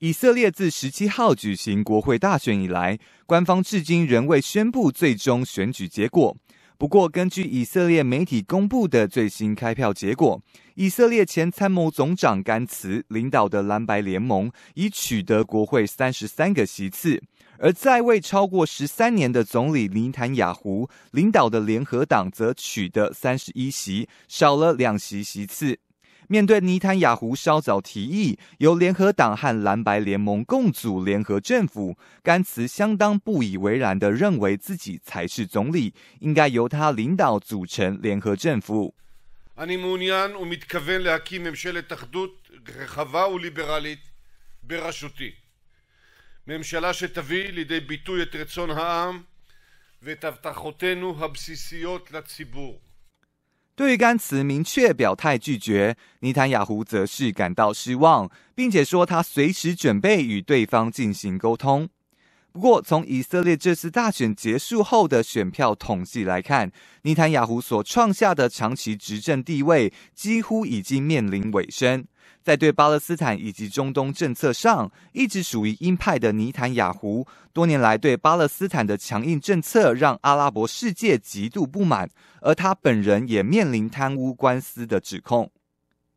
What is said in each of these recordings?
以色列自十七号举行国会大选以来，官方至今仍未宣布最终选举结果。不过，根据以色列媒体公布的最新开票结果，以色列前参谋总长甘茨领导的蓝白联盟已取得国会三十三个席次，而在位超过十三年的总理林坦雅胡领导的联合党则取得三十一席，少了两席席次。面对泥潭，雅胡稍早提议由联合党和蓝白联盟共组联合政府，甘茨相当不以为然地认为自己才是总理，应该由他领导组成联合政府。对于该词明确表态拒绝，尼坦雅胡则是感到失望，并且说他随时准备与对方进行沟通。不过，从以色列这次大选结束后的选票统计来看，尼坦雅胡所创下的长期执政地位几乎已经面临尾声。在对巴勒斯坦以及中东政策上，一直属于鹰派的尼坦雅胡，多年来对巴勒斯坦的强硬政策让阿拉伯世界极度不满，而他本人也面临贪污官司的指控。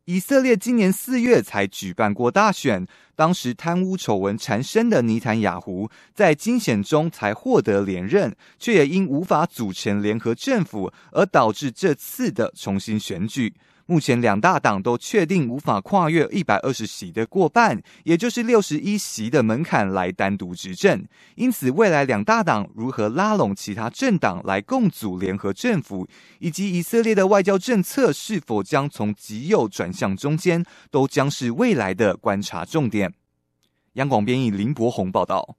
以色列今年四月才举办过大选，当时贪污丑闻缠身的尼坦雅胡在惊险中才获得连任，却也因无法组成联合政府，而导致这次的重新选举。目前两大党都确定无法跨越一百二十席的过半，也就是六十一席的门槛来单独执政。因此，未来两大党如何拉拢其他政党来共组联合政府，以及以色列的外交政策是否将从极右转向中间，都将是未来的观察重点。央广编译林博宏报道。